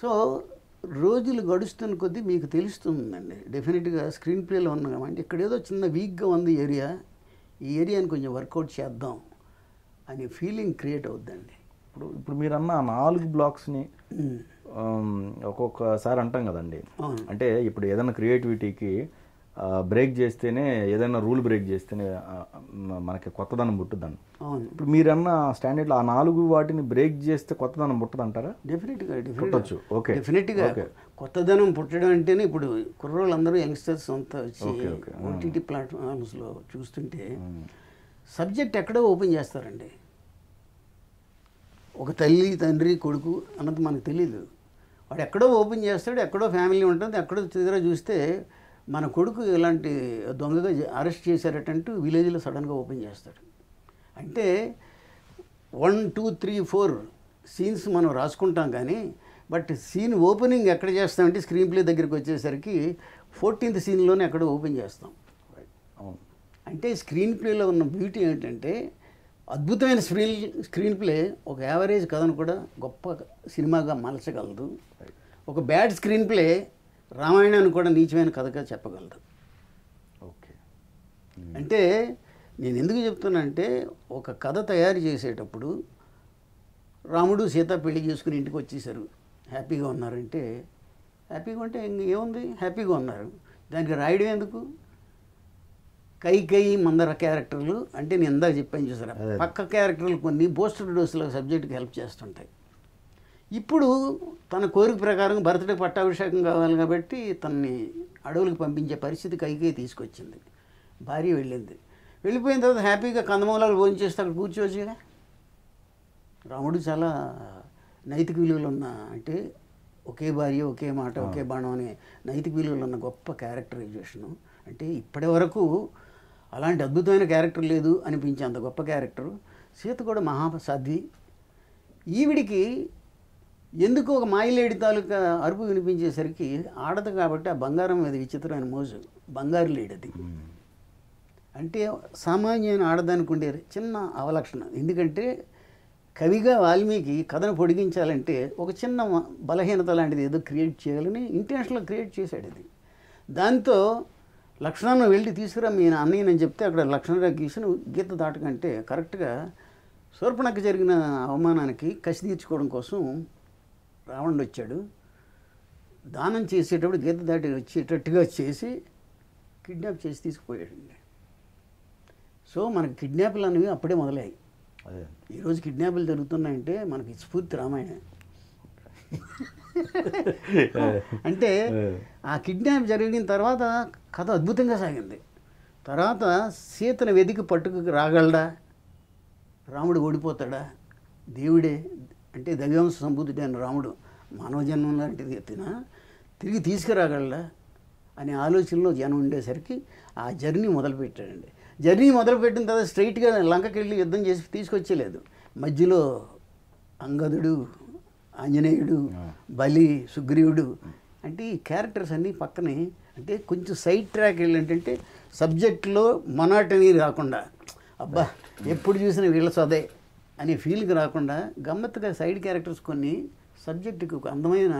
S2: సో రోజులు గడుస్తున్న కొద్దీ మీకు తెలుస్తుందండి డెఫినెట్గా స్క్రీన్ ప్లేలో ఉన్నాం కాబట్టి ఇక్కడ ఏదో చిన్న వీక్గా ఉంది ఏరియా ఈ ఏరియాని కొంచెం వర్కౌట్ చేద్దాం అనే ఫీలింగ్ క్రియేట్ అవుద్దండి ఇప్పుడు ఇప్పుడు
S1: మీరు అన్న నాలుగు బ్లాక్స్ని ఒక్కొక్కసారి అంటాం కదండి అంటే ఇప్పుడు ఏదైనా క్రియేటివిటీకి బ్రేక్ చేస్తేనే ఏదైనా రూల్ బ్రేక్ చేస్తేనే మనకి కొత్తదనం పుట్టుద్దండి ఇప్పుడు మీరన్న స్టాండర్డ్లో ఆ నాలుగు వాటిని బ్రేక్ చేస్తే కొత్తదనం పుట్టదు అంటారా
S2: డెఫినెట్గా పుట్టచ్చు ఓకే డెఫినెట్గా కొత్తదనం పుట్టడం అంటేనే ఇప్పుడు కుర్రోళ్ళందరూ యంగ్స్టర్స్ అంతా వచ్చి ఓటీటీ ప్లాట్ఫామ్స్లో చూస్తుంటే సబ్జెక్ట్ ఎక్కడో ఓపెన్ చేస్తారండి ఒక తల్లి తండ్రి కొడుకు అన్నది మనకు తెలియదు వాడు ఎక్కడో ఓపెన్ చేస్తాడు ఎక్కడో ఫ్యామిలీ ఉంటుంది ఎక్కడో దగ్గర చూస్తే మన కొడుకు ఇలాంటి దొంగగా అరెస్ట్ చేశారటంటూ విలేజ్లో సడన్గా ఓపెన్ చేస్తాడు అంటే one two three four scenes మనం రాసుకుంటాం కానీ బట్ సీన్ ఓపెనింగ్ ఎక్కడ చేస్తామంటే స్క్రీన్ ప్లే దగ్గరికి వచ్చేసరికి ఫోర్టీన్త్ సీన్లోనే ఎక్కడ ఓపెన్ చేస్తాం అంటే స్క్రీన్ ప్లేలో ఉన్న బ్యూటీ ఏంటంటే అద్భుతమైన స్క్రీన్ స్క్రీన్ ప్లే ఒక యావరేజ్ కథను కూడా గొప్ప సినిమాగా మలచగలదు ఒక బ్యాడ్ స్క్రీన్ ప్లే రామాయణాన్ని కూడా నీచమైన కథగా చెప్పగలదు ఓకే అంటే నేను ఎందుకు చెప్తున్నానంటే ఒక కథ తయారు చేసేటప్పుడు రాముడు సీత పెళ్లి చేసుకుని ఇంటికి వచ్చేసారు హ్యాపీగా ఉన్నారంటే హ్యాపీగా ఉంటే ఏముంది హ్యాపీగా ఉన్నారు దానికి రాయడం ఎందుకు కైకై మందర క్యారెక్టర్లు అంటే నేను ఇందాక చెప్పాను చూసారా పక్క క్యారెక్టర్లు కొన్ని బూస్టర్ డోసులకు సబ్జెక్టుకి హెల్ప్ చేస్తుంటాయి ఇప్పుడు తన కోరిక ప్రకారం భరతుడికి పట్టాభిషేకం కావాలి కాబట్టి తనని అడవులకు పంపించే పరిస్థితి కైకై తీసుకొచ్చింది భార్య వెళ్ళింది వెళ్ళిపోయిన తర్వాత హ్యాపీగా కందమూలాలు భోజనిచేస్తే అక్కడ కూర్చోవచ్చుగా రాముడు చాలా నైతిక విలువలు ఉన్న అంటే ఒకే భార్య ఒకే మాట ఒకే బాణం అనే నైతిక విలువలు ఉన్న గొప్ప క్యారెక్టరైజేషను అంటే ఇప్పటి వరకు అలాంటి అద్భుతమైన క్యారెక్టర్ లేదు అనిపించే అంత గొప్ప క్యారెక్టరు సీత కూడా మహాసాధ్వి ఈవిడికి ఎందుకు ఒక మాయిలేడి తాలూకా అరుపు వినిపించేసరికి ఆడదు కాబట్టి ఆ బంగారం మీద విచిత్రమైన మోజు బంగారు లేడది hmm. అంటే సామాన్యమైన ఆడదనుకుంటే చిన్న అవలక్షణ ఎందుకంటే కవిగా వాల్మీకి కథను పొడిగించాలంటే ఒక చిన్న బలహీనత లాంటిది ఏదో క్రియేట్ చేయాలని ఇంటెన్షన్లో క్రియేట్ చేశాడు అది దాంతో లక్షణాన్ని వెళ్ళి తీసుకురా మీ అన్నయ్యని చెప్తే అక్కడ లక్షణ గీసిన గీత దాటకంటే కరెక్ట్గా శూర్పణకు జరిగిన అవమానానికి కసి తీర్చుకోవడం కోసం రావణుడు వచ్చాడు దానం చేసేటప్పుడు గీత దాటి వచ్చేటట్టుగా చేసి కిడ్నాప్ చేసి తీసుకుపోయాడండి సో మనకి కిడ్నాపులు అనేవి అప్పుడే మొదలయ్యాయి ఈరోజు కిడ్నాపులు జరుగుతున్నాయంటే మనకి స్ఫూర్తి రామాయణ అంటే ఆ కిడ్నాప్ జరిగిన తర్వాత కథ అద్భుతంగా సాగింది తర్వాత సీతను వెతికి పట్టుకు రాగలడా రాముడు ఓడిపోతాడా దేవుడే అంటే దైవంశ సంబుద్ధుడే అని రాముడు మానవ జన్మం లాంటిది ఎత్తిన తిరిగి తీసుకురాగలడా అనే ఆలోచనలో జనం ఉండేసరికి ఆ జర్నీ మొదలుపెట్టాడండి జర్నీ మొదలుపెట్టిన తర్వాత స్ట్రైట్గా లంకకి వెళ్ళి యుద్ధం చేసి తీసుకొచ్చేలేదు మధ్యలో అంగదుడు ఆంజనేయుడు బలి సుగ్రీవుడు అంటే ఈ క్యారెక్టర్స్ అన్నీ పక్కనే అంటే కొంచెం సైడ్ ట్రాక్ ఏంటంటే సబ్జెక్ట్లో మొనాటనీ రాకుండా అబ్బా ఎప్పుడు చూసినా వీళ్ళ సదే అనే ఫీల్కి రాకుండా గమ్మత్తుగా సైడ్ క్యారెక్టర్స్ కొన్ని సబ్జెక్టుకి ఒక అందమైన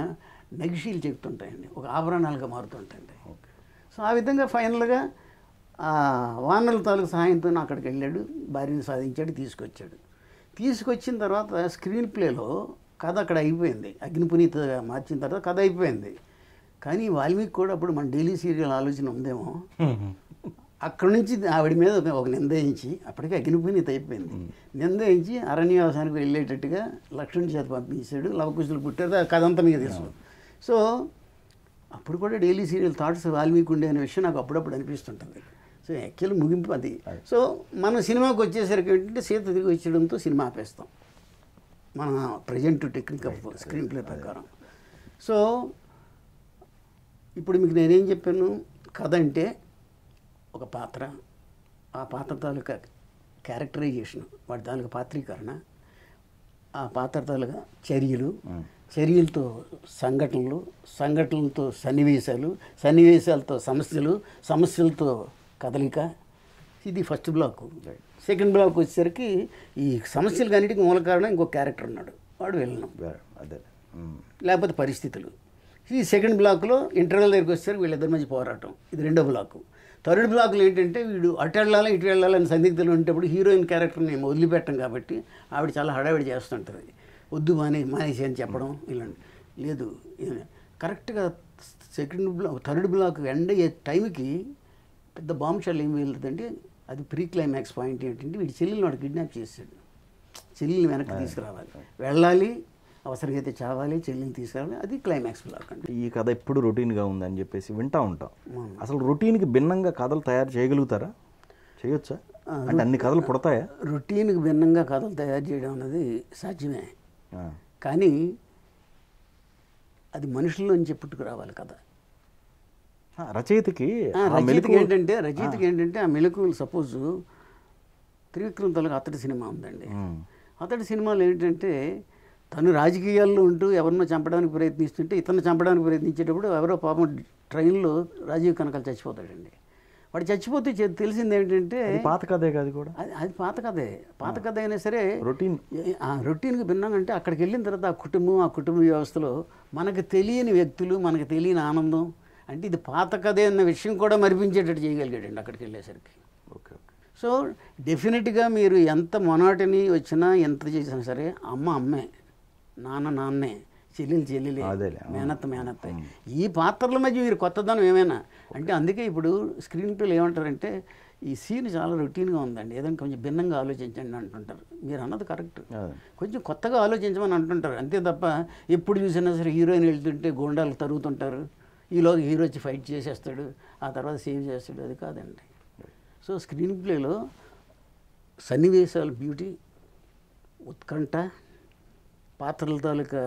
S2: నగిషీలు చెప్తుంటాయండి ఒక ఆభరణాలుగా మారుతుంటాయండి సో ఆ విధంగా ఫైనల్గా వానల తాలూకు సహాయంతో అక్కడికి వెళ్ళాడు భార్యను సాధించాడు తీసుకొచ్చాడు తీసుకొచ్చిన తర్వాత స్క్రీన్ ప్లేలో కథ అక్కడ అయిపోయింది అగ్నిపునీతగా మార్చిన తర్వాత కథ అయిపోయింది కానీ వాల్మీకి కూడా అప్పుడు మన డైలీ సీరియల్ ఆలోచన ఉందేమో అక్కడ నుంచి ఆవిడ మీద ఒక నిందయించి అప్పటికే అగ్నిపునీత అయిపోయింది నిందయించి అరణ్యవాసానికి వెళ్ళేటట్టుగా లక్ష్మణ్ చేత పంపించాడు లవకుశులు పుట్టారు కథ అంతా మీకు తెలుసు సో అప్పుడు కూడా డైలీ సీరియల్ థాట్స్ వాల్మీకి ఉండే అనే విషయం నాకు అప్పుడప్పుడు అనిపిస్తుంటుంది సో యాక్చువల్ ముగింపు అది సో మనం సినిమాకి వచ్చేసరికి ఏంటంటే సీత తిరిగి వచ్చేయడంతో సినిమా ఆపేస్తాం మన present technique of screenplay ప్రకారం సో ఇప్పుడు మీకు నేనేం చెప్పాను కథ అంటే ఒక పాత్ర ఆ పాత్ర తాలూకా క్యారెక్టరైజేషన్ వాటి తాలూకా పాత్రీకరణ ఆ పాత్ర తాలూకా చర్యలు hmm. చర్యలతో సంఘటనలు సంఘటనలతో సన్నివేశాలు సన్నివేశాలతో సమస్యలు సమస్యలతో కదలిక ఇది ఫస్ట్ బ్లాక్ సెకండ్ బ్లాక్ వచ్చేసరికి ఈ సమస్యలు అన్నిటికీ మూల కారణం ఇంకో క్యారెక్టర్ ఉన్నాడు వాడు వెళ్ళినాం అదే లేకపోతే పరిస్థితులు ఈ సెకండ్ బ్లాక్లో ఇంటర్వెల్ దగ్గరికి వచ్చేసరికి వీళ్ళిద్దరి మధ్య పోరాటం ఇది రెండో బ్లాకు థర్డ్ బ్లాక్లో ఏంటంటే వీడు అటు వెళ్ళాలి ఇటు వెళ్ళాలని సందిగ్ధులు ఉండేటప్పుడు హీరోయిన్ క్యారెక్టర్ని వదిలిపెట్టం కాబట్టి ఆవిడ చాలా హడావిడి చేస్తుంటుంది వద్దు మానే మానేసి అని చెప్పడం ఇలాంటి లేదు కరెక్ట్గా second block third block end అయ్యే టైంకి పెద్ద బాంబ్ షాల్ ఏం వెళ్తుందంటే అది ప్రీ క్లైమాక్స్ పాయింట్ ఏంటంటే వీడి చెల్లెల్ని వాడు కిడ్నాప్ చేశాడు చెల్లెల్ని వెనక్కి తీసుకురావాలి వెళ్ళాలి అవసరమైతే చావాలి చెల్లిని తీసుకురావాలి అది క్లైమాక్స్ బ్లాక్
S1: అంటే ఈ కథ ఎప్పుడు రొటీన్గా ఉందని చెప్పేసి వింటూ ఉంటాం అసలు రొటీన్కి భిన్నంగా కథలు తయారు చేయగలుగుతారా చేయొచ్చా అంటే అన్ని కథలు పుడతాయా
S2: రొటీన్కి భిన్నంగా కథలు తయారు చేయడం అనేది సాధ్యమే కానీ అది నుంచి పుట్టుకురావాలి కథ
S1: రచయితకి రచయితకి ఏంటంటే రచయితకి
S2: ఏంటంటే ఆ మెలకులు సపోజ్ త్రివిక్రమ్ తలకు అతడి సినిమా ఉందండి అతడి సినిమాలు ఏంటంటే తను రాజకీయాల్లో ఉంటూ ఎవరినో చంపడానికి ప్రయత్నిస్తుంటే ఇతను చంపడానికి ప్రయత్నించేటప్పుడు ఎవరో పాపం ట్రైన్లో రాజీవ్ కనకాలు చచ్చిపోతాడండి వాడు చచ్చిపోతే తెలిసింది ఏంటంటే పాత కథే కాదు కూడా అది అది పాత కథే పాత కథ అయినా సరే రొటీన్ ఆ రొటీన్కి భిన్నంగా అక్కడికి వెళ్ళిన తర్వాత ఆ కుటుంబం ఆ కుటుంబ వ్యవస్థలో మనకు తెలియని వ్యక్తులు మనకు తెలియని ఆనందం అంటే ఇది పాత కథే అన్న విషయం కూడా మరిపించేటట్టు చేయగలిగాడండి అక్కడికి వెళ్ళేసరికి ఓకే సో డెఫినెట్గా మీరు ఎంత మొనాటిని వచ్చినా ఎంత చేసినా సరే అమ్మ అమ్మే నాన్న నాన్నే చెల్లెలు చెల్లెలే మేనత్త మేనత్త ఈ పాత్రల మధ్య మీరు కొత్తదనం ఏమైనా అంటే అందుకే ఇప్పుడు స్క్రీన్ ప్లేలు ఏమంటారంటే ఈ సీన్ చాలా రొటీన్గా ఉందండి ఏదైనా కొంచెం భిన్నంగా ఆలోచించండి అంటుంటారు మీరు అన్నది కరెక్ట్ కొంచెం కొత్తగా ఆలోచించమని అంటుంటారు అంతే తప్ప ఎప్పుడు చూసినా సరే హీరోయిన్ వెళ్తుంటే గోండాలు తరుగుతుంటారు ఈలో హీరో వచ్చి ఫైట్ చేసేస్తాడు ఆ తర్వాత సేవ్ చేస్తాడు అది కాదండి సో స్క్రీన్ ప్లేలో సన్నివేశాల బ్యూటీ ఉత్కంఠ పాత్రల తాలూకా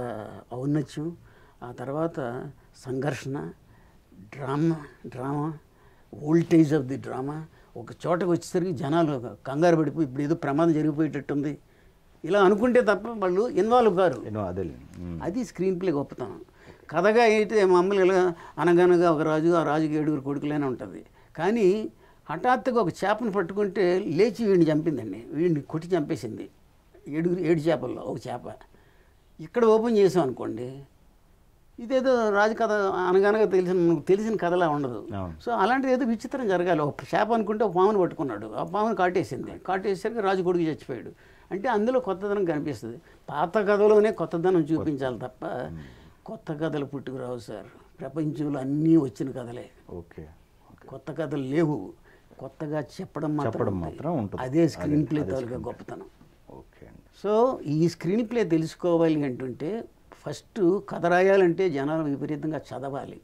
S2: ఔన్నత్యం ఆ తర్వాత సంఘర్షణ drama drama voltage of the drama ఒక చోటకు వచ్చేసరికి జనాలు కంగారు పడిపోయి ఇప్పుడు ఏదో ప్రమాదం జరిగిపోయేటట్టుంది ఇలా అనుకుంటే తప్ప వాళ్ళు ఇన్వాల్వ్ కారు అది స్క్రీన్ ప్లే గొప్పతనం కథగా అయితే మమ్మల్ని అనగనగా ఒక రాజు ఆ రాజుకి ఏడుగురు కొడుకులేని ఉంటుంది కానీ హఠాత్తుగా ఒక చేపను పట్టుకుంటే లేచి వీడిని చంపిందండి వీడిని కొట్టి చంపేసింది ఏడుగురు ఏడు చేపల్లో ఒక చేప ఇక్కడ ఓపెన్ చేసాం అనుకోండి ఇదేదో రాజు కథ అనగానగా తెలిసిన మనకు తెలిసిన కథలా ఉండదు సో అలాంటిది ఏదో విచిత్రం జరగాలి ఒక చేప అనుకుంటే ఒక పామును పట్టుకున్నాడు ఆ పామును కాటేసింది కాటేసరికి రాజు కొడుకు చచ్చిపోయాడు అంటే అందులో కొత్తదనం కనిపిస్తుంది పాత కథలోనే కొత్తదనం చూపించాలి తప్ప కొత్త కథలు పుట్టుకురావు సార్ ప్రపంచంలో అన్నీ వచ్చిన కథలే ఓకే కొత్త కథలు లేవు కొత్తగా చెప్పడం మాత్రం అదే స్క్రీన్ ప్లే తాలూకా గొప్పతనం ఓకే సో ఈ స్క్రీన్ ప్లే తెలుసుకోవాలి అంటుంటే ఫస్ట్ కథ రాయాలంటే జనాలు విపరీతంగా చదవాలి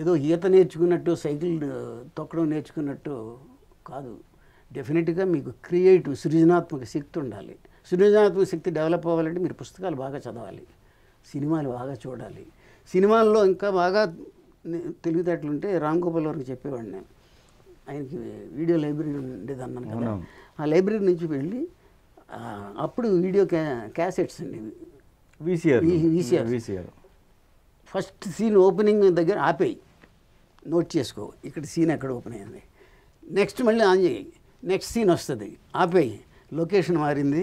S2: ఏదో ఈత నేర్చుకున్నట్టు సైకిల్ తొక్కడం నేర్చుకున్నట్టు కాదు డెఫినెట్గా మీకు క్రియేటివ్ సృజనాత్మక శక్తి ఉండాలి సృజనాత్మక శక్తి డెవలప్ అవ్వాలంటే మీరు పుస్తకాలు బాగా చదవాలి సినిమాలు బాగా చూడాలి సినిమాల్లో ఇంకా బాగా తెలివితేటలుంటే రామ్ గోపాల్ వారికి చెప్పేవాడిని నేను ఆయనకి వీడియో లైబ్రరీ ఉండేది అన్నాను కదా ఆ లైబ్రరీ నుంచి వెళ్ళి అప్పుడు వీడియో క్యా క్యాసెట్స్ ఉండేవి VCR VCR first scene opening దగ్గర ఆపేయి నోట్ చేసుకో ఇక్కడ సీన్ ఎక్కడ ఓపెన్ అయింది నెక్స్ట్ మళ్ళీ ఆన్ చేయి నెక్స్ట్ సీన్ వస్తుంది ఆపేయి లొకేషన్ మారింది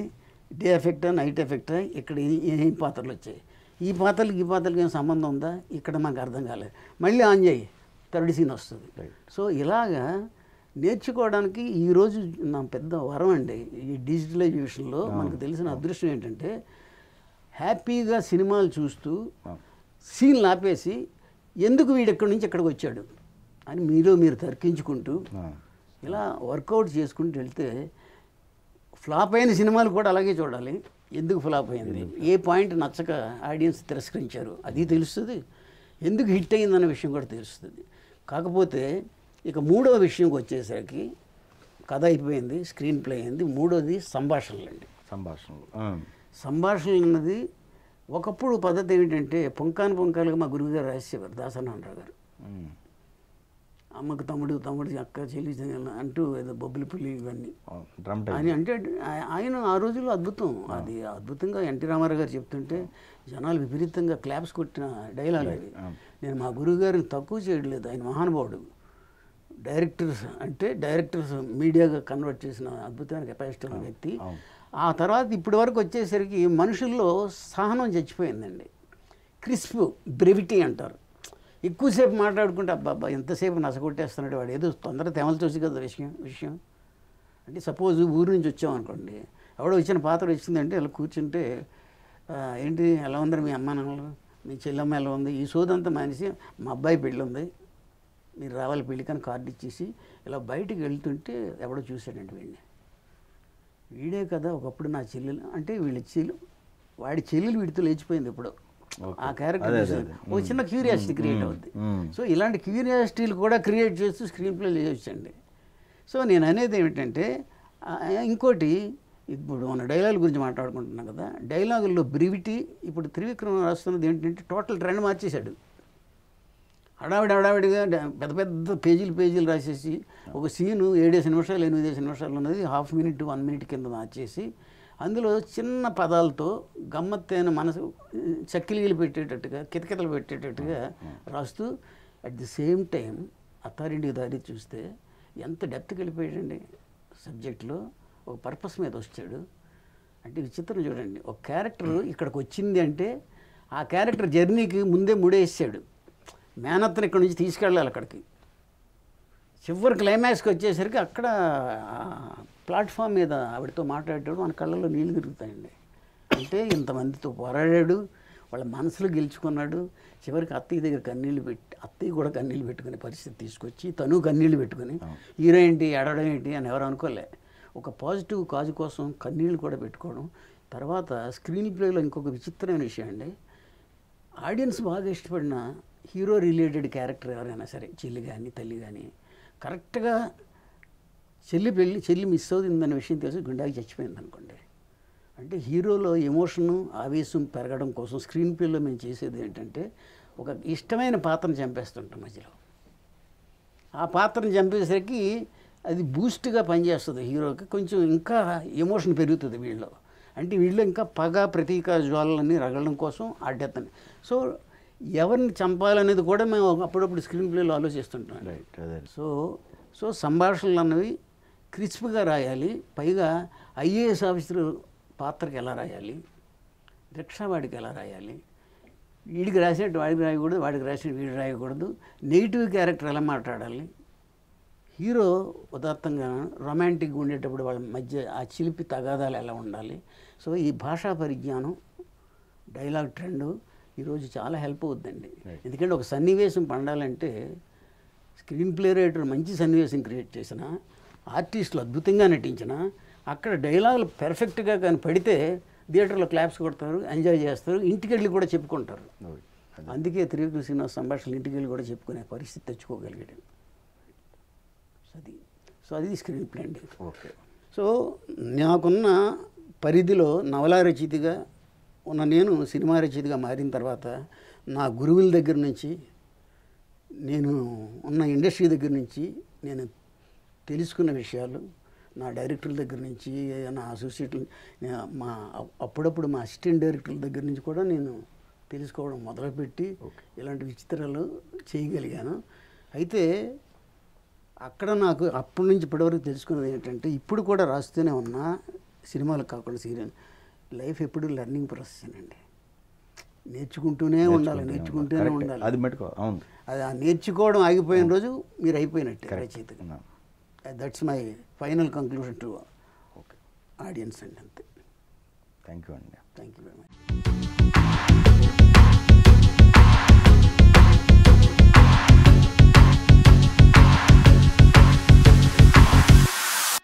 S2: డే ఎఫెక్టా నైట్ ఎఫెక్టా ఇక్కడ ఏం పాత్రలు వచ్చాయి ఈ పాత్రలకి ఈ పాత్రలకి ఏం సంబంధం ఉందా ఇక్కడ మాకు అర్థం కాలేదు మళ్ళీ ఆన్ చేయి థర్డ్ సీన్ వస్తుంది సో ఇలాగా నేర్చుకోవడానికి ఈరోజు నా పెద్ద వరం అండి ఈ డిజిటలైజేషన్లో మనకు తెలిసిన అదృష్టం ఏంటంటే హ్యాపీగా సినిమాలు చూస్తూ సీన్లు ఆపేసి ఎందుకు వీడు ఎక్కడి నుంచి ఎక్కడికి వచ్చాడు అని మీరు మీరు తర్కించుకుంటూ ఇలా వర్కౌట్ చేసుకుంటూ వెళ్తే ఫ్లాప్ అయిన సినిమాలు కూడా అలాగే చూడాలి ఎందుకు ఫ్లాప్ అయింది ఏ పాయింట్ నచ్చక ఆడియన్స్ తిరస్కరించారు అది తెలుస్తుంది ఎందుకు హిట్ అయిందన్న విషయం కూడా తెలుస్తుంది కాకపోతే ఇక మూడవ విషయంకి వచ్చేసరికి కథ అయిపోయింది స్క్రీన్ ప్లే అయింది మూడోది సంభాషణలు అండి సంభాషణలు సంభాషణలు అన్నది ఒకప్పుడు పద్ధతి ఏమిటంటే పుంకాను పుంకాలుగా మా గురువుగారు రాసేవారు దాసనారావు గారు అమ్మకు తమ్ముడు తమ్ముడు అక్క చెల్లి అంటూ ఏదో బొబ్బులి పులి ఇవన్నీ అని అంటే ఆయన ఆ రోజుల్లో అద్భుతం అది అద్భుతంగా ఎన్టీ రామారావు గారు చెప్తుంటే జనాలు విపరీతంగా క్లాప్స్ కొట్టిన డైలాగ్ అది నేను మా గురువు గారిని తక్కువ చేయట్లేదు ఆయన మహానుభావుడు డైరెక్టర్స్ అంటే డైరెక్టర్స్ మీడియాగా కన్వర్ట్ చేసిన అద్భుతమైన కెపాసిటీ ఉన్న వ్యక్తి ఆ తర్వాత ఇప్పటి వరకు వచ్చేసరికి మనుషుల్లో సహనం చచ్చిపోయిందండి క్రిస్ప్ బ్రెవిటీ అంటారు ఎక్కువసేపు మాట్లాడుకుంటే అబ్బాబ్బా ఎంతసేపు నసగొట్టేస్తున్నాడు వాడు ఏదో తొందర తెమలు చూసి కదా విషయం విషయం అంటే సపోజ్ ఊరు నుంచి వచ్చామనుకోండి ఎవడో వచ్చిన పాత్ర వచ్చిందంటే ఇలా కూర్చుంటే ఏంటి ఎలా ఉందరు మీ అమ్మ నాన్నలు మీ చెల్లమ్మ ఎలా ఉంది ఈ సోదంతా మానేసి మా అబ్బాయి పెళ్ళి ఉంది మీరు రావాలి పెళ్ళికని కార్డు ఇచ్చేసి ఇలా బయటికి వెళ్తుంటే ఎవడో చూశాడండి వీడిని వీడే కదా ఒకప్పుడు నా చెల్లెలు అంటే వీళ్ళ చెల్లు వాడి చెల్లెలు వీడితో లేచిపోయింది ఎప్పుడో ఆ క్యారెక్టర్ ఒక చిన్న క్యూరియాసిటీ క్రియేట్ అవుద్ది సో ఇలాంటి క్యూరియాసిటీలు కూడా క్రియేట్ చేస్తూ స్క్రీన్ ప్లే చేయొచ్చండి సో నేను అనేది ఏమిటంటే ఇంకోటి ఇప్పుడు మన డైలాగ్ గురించి మాట్లాడుకుంటున్నాం కదా డైలాగుల్లో బ్రివిటీ ఇప్పుడు త్రివిక్రమ రాస్తున్నది ఏంటంటే టోటల్ ట్రెండ్ మార్చేశాడు హడావిడి హడావిడిగా పెద్ద పెద్ద పేజీలు పేజీలు రాసేసి ఒక సీను ఏడేసి నిమిషాలు ఎనిమిది నిమిషాలు ఉన్నది హాఫ్ మినిట్ వన్ మినిట్ కింద మార్చేసి అందులో చిన్న పదాలతో గమ్మత్తైన మనసు చక్కిలీలు పెట్టేటట్టుగా కితకితలు పెట్టేటట్టుగా రాస్తూ at the same time authority దారి చూస్తే ఎంత డెప్త్కి వెళ్ళిపోయాడండి సబ్జెక్ట్లో ఒక పర్పస్ మీద వచ్చాడు అంటే విచిత్రం చూడండి ఒక క్యారెక్టర్ ఇక్కడికి వచ్చింది అంటే ఆ క్యారెక్టర్ జర్నీకి ముందే ముడేసాడు మేనత్తను ఇక్కడ నుంచి తీసుకెళ్ళాలి అక్కడికి చివరి క్లైమాక్స్కి వచ్చేసరికి అక్కడ ప్లాట్ఫామ్ మీద ఆవిడతో మాట్లాడేటప్పుడు మన కళ్ళలో నీళ్ళు తిరుగుతాయండి అంటే ఇంతమందితో పోరాడాడు వాళ్ళ మనసులు గెలుచుకున్నాడు చివరికి అత్తయ్య దగ్గర కన్నీళ్ళు పెట్టి అత్తయ్య కూడా కన్నీళ్ళు పెట్టుకునే పరిస్థితి తీసుకొచ్చి తను కన్నీళ్ళు పెట్టుకుని హీరో ఏంటి ఎడడం ఏంటి అని ఎవరు అనుకోలే ఒక పాజిటివ్ కాజు కోసం కన్నీళ్ళు కూడా పెట్టుకోవడం తర్వాత స్క్రీన్ ప్లేలో ఇంకొక విచిత్రమైన విషయం అండి ఆడియన్స్ బాగా ఇష్టపడిన హీరో రిలేటెడ్ క్యారెక్టర్ ఎవరైనా సరే చెల్లి కానీ తల్లి కానీ కరెక్ట్గా చెల్లి పెళ్ళి చెల్లి మిస్ అవుతుందన్న విషయం తెలిసి గుండాకి చచ్చిపోయింది అనుకోండి అంటే హీరోలో ఎమోషను ఆవేశం పెరగడం కోసం స్క్రీన్ ప్లేలో మేము చేసేది ఏంటంటే ఒక ఇష్టమైన పాత్రను చంపేస్తుంటాం మధ్యలో ఆ పాత్రను చంపేసరికి అది బూస్ట్గా పనిచేస్తుంది హీరోకి కొంచెం ఇంకా ఎమోషన్ పెరుగుతుంది వీళ్ళు అంటే వీళ్ళు ఇంకా పగ ప్రతీక జ్వాలన్నీ రగలడం కోసం ఆడేస్తాను సో ఎవరిని చంపాలనేది కూడా మేము అప్పుడప్పుడు స్క్రీన్ ప్లేలో ఆలోచిస్తుంటాం సో సో సంభాషణలు అన్నవి క్రిస్ప్గా రాయాలి పైగా ఐఏఎస్ ఆఫీసర్ పాత్రకి ఎలా రాయాలి రిక్షా వాడికి ఎలా రాయాలి వీడికి రాసినట్టు వాడికి రాయకూడదు వాడికి రాసినట్టు వీడు రాయకూడదు నెగిటివ్ క్యారెక్టర్ ఎలా మాట్లాడాలి హీరో ఉదాత్తంగా రొమాంటిక్గా ఉండేటప్పుడు వాళ్ళ మధ్య ఆ చిలిపి తగాదాలు ఎలా ఉండాలి సో ఈ భాషా పరిజ్ఞానం డైలాగ్ ట్రెండ్ ఈరోజు చాలా హెల్ప్ అవుతుందండి ఎందుకంటే ఒక సన్నివేశం పండాలంటే స్క్రీన్ ప్లే రైటర్ మంచి సన్నివేశం క్రియేట్ చేసినా ఆర్టిస్టులు అద్భుతంగా నటించిన అక్కడ డైలాగులు పెర్ఫెక్ట్గా కానీ పడితే థియేటర్లో క్లాప్స్ కొడతారు ఎంజాయ్ చేస్తారు ఇంటికి వెళ్ళి కూడా చెప్పుకుంటారు అందుకే త్రివిక్రమ శ్రీనివాస్ సంభాషణలు ఇంటికి వెళ్ళి కూడా చెప్పుకునే పరిస్థితి తెచ్చుకోగలిగాడు అది సో అది స్క్రీన్ ప్లే అండి ఓకే సో నాకున్న పరిధిలో నవల రచయితగా ఉన్న నేను సినిమా రచయితగా మారిన తర్వాత నా గురువుల దగ్గర నుంచి నేను ఉన్న ఇండస్ట్రీ దగ్గర నుంచి నేను తెలుసుకున్న విషయాలు నా డైరెక్టర్ల దగ్గర నుంచి నా అసోసియేట్ మా అప్పుడప్పుడు మా అసిస్టెంట్ డైరెక్టర్ల దగ్గర నుంచి కూడా నేను తెలుసుకోవడం మొదలుపెట్టి ఇలాంటి విచిత్రాలు చేయగలిగాను అయితే అక్కడ నాకు అప్పటి నుంచి ఇప్పటివరకు తెలుసుకున్నది ఏంటంటే ఇప్పుడు కూడా రాస్తూనే ఉన్నా సినిమాలకు కాకుండా సీరియల్ లైఫ్ ఎప్పుడు లెర్నింగ్ ప్రాసెస్ అండి నేర్చుకుంటూనే ఉండాలి నేర్చుకుంటూనే ఉండాలి అది అది ఆ నేర్చుకోవడం ఆగిపోయిన రోజు మీరు అయిపోయినట్టే రచయితగా Uh, that's my final conclusion to uh, audience thank you Anna. thank you very much